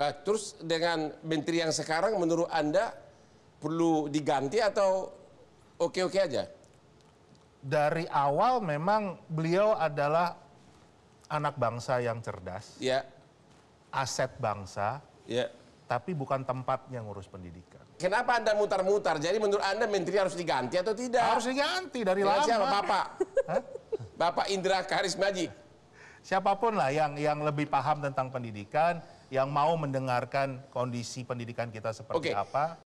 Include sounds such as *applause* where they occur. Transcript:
Nah, terus dengan menteri yang sekarang menurut Anda perlu diganti atau oke-oke aja? Dari awal memang beliau adalah anak bangsa yang cerdas. Ya. Aset bangsa. Ya. Tapi bukan tempatnya ngurus pendidikan. Kenapa Anda mutar-mutar? Jadi menurut Anda menteri harus diganti atau tidak? Harus diganti dari Dengan lama. Siapa Bapak? *laughs* Bapak Indra Karismaji. Siapapun lah yang yang lebih paham tentang pendidikan, yang mau mendengarkan kondisi pendidikan kita seperti apa